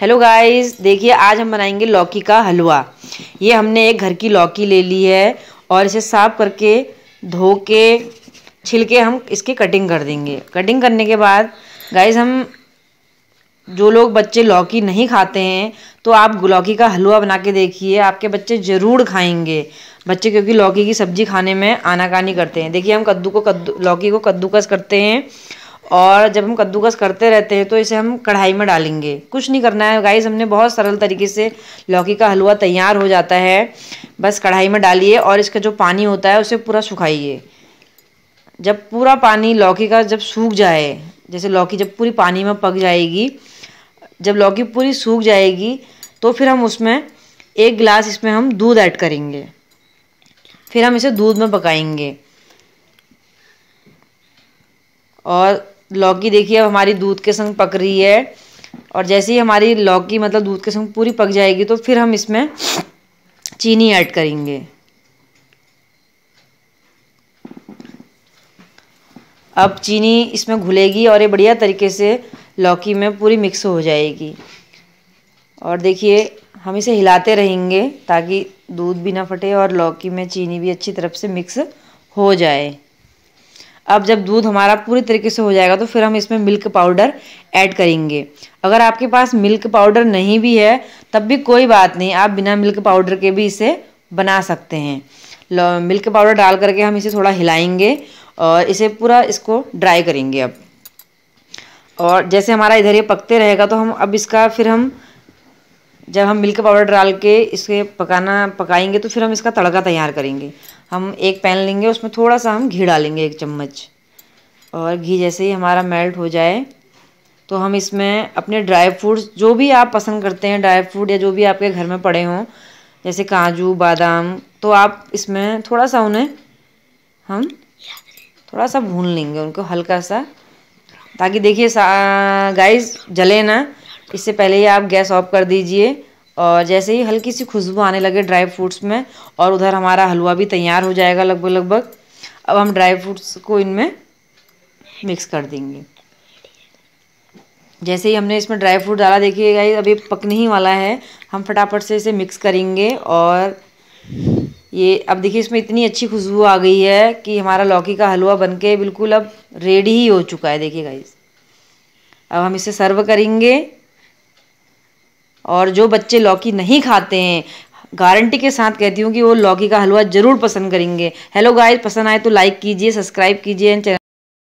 hello guys देखिए आज हम बनाएंगे लौकी का हलवा ये हमने एक घर की लौकी ले ली है और इसे साफ करके धो के छिलके हम इसकी कटिंग कर देंगे कटिंग करने के बाद गाइस हम जो लोग बच्चे लौकी नहीं खाते हैं तो आप लौकी का हलवा बना के देखिए आपके बच्चे ज़रूर खाएंगे बच्चे क्योंकि लौकी की सब्ज़ी खाने में आनाकानी करते हैं देखिए हम कद्दू को कद्दू लौकी को कद्दूकस करते हैं और जब हम कद्दूकस करते रहते हैं तो इसे हम कढ़ाई में डालेंगे कुछ नहीं करना है गाइस हमने बहुत सरल तरीके से लौकी का हलवा तैयार हो जाता है बस कढ़ाई में डालिए और इसका जो पानी होता है उसे पूरा सुखाइए जब पूरा पानी लौकी का जब सूख जाए जैसे लौकी जब पूरी पानी में पक जाएगी जब लौकी पूरी सूख जाएगी तो फिर हम उसमें एक गिलास इसमें हम दूध ऐड करेंगे फिर हम इसे दूध में पकाएंगे और लौकी देखिए अब हमारी दूध के संग पक रही है और जैसे ही हमारी लौकी मतलब दूध के संग पूरी पक जाएगी तो फिर हम इसमें चीनी ऐड करेंगे अब चीनी इसमें घुलेगी और ये बढ़िया तरीके से लौकी में पूरी मिक्स हो जाएगी और देखिए हम इसे हिलाते रहेंगे ताकि दूध भी ना फटे और लौकी में चीनी भी अच्छी तरफ से मिक्स हो जाए अब जब दूध हमारा पूरी तरीके से हो जाएगा तो फिर हम इसमें मिल्क पाउडर ऐड करेंगे अगर आपके पास मिल्क पाउडर नहीं भी है तब भी कोई बात नहीं आप बिना मिल्क पाउडर के भी इसे बना सकते हैं मिल्क पाउडर डाल करके हम इसे थोड़ा हिलाएंगे और इसे पूरा इसको ड्राई करेंगे अब और जैसे हमारा इधर ये पकते रहेगा तो हम अब इसका फिर हम जब हम मिल्क पाउडर डाल के इसके पकाना पकाएंगे तो फिर हम इसका तड़का तैयार करेंगे हम एक पैन लेंगे उसमें थोड़ा सा हम घी डालेंगे एक चम्मच और घी जैसे ही हमारा मेल्ट हो जाए तो हम इसमें अपने ड्राई फ्रूट्स जो भी आप पसंद करते हैं ड्राई फ्रूट या जो भी आपके घर में पड़े हों जैसे काजू बादाम तो आप इसमें थोड़ा सा उन्हें हम थोड़ा सा भून लेंगे उनको हल्का सा ताकि देखिए गाइस जले ना इससे पहले ही आप गैस ऑफ कर दीजिए और जैसे ही हल्की सी खुशबू आने लगे ड्राई फ्रूट्स में और उधर हमारा हलवा भी तैयार हो जाएगा लगभग लगभग अब हम ड्राई फ्रूट्स को इनमें मिक्स कर देंगे जैसे ही हमने इसमें ड्राई फ्रूट डाला देखिए गाइस अभी पकने ही वाला है हम फटाफट से इसे मिक्स करेंगे और ये अब देखिए इसमें इतनी अच्छी खुशबू आ गई है कि हमारा लौकी का हलवा बनके बिल्कुल अब रेडी ही हो चुका है देखिए गाइस अब हम इसे सर्व करेंगे और जो बच्चे लौकी नहीं खाते हैं गारंटी के साथ कहती हूँ कि वो लौकी का हलवा ज़रूर पसंद करेंगे हेलो गाइस पसंद आए तो लाइक कीजिए सब्सक्राइब कीजिए एंड चैनल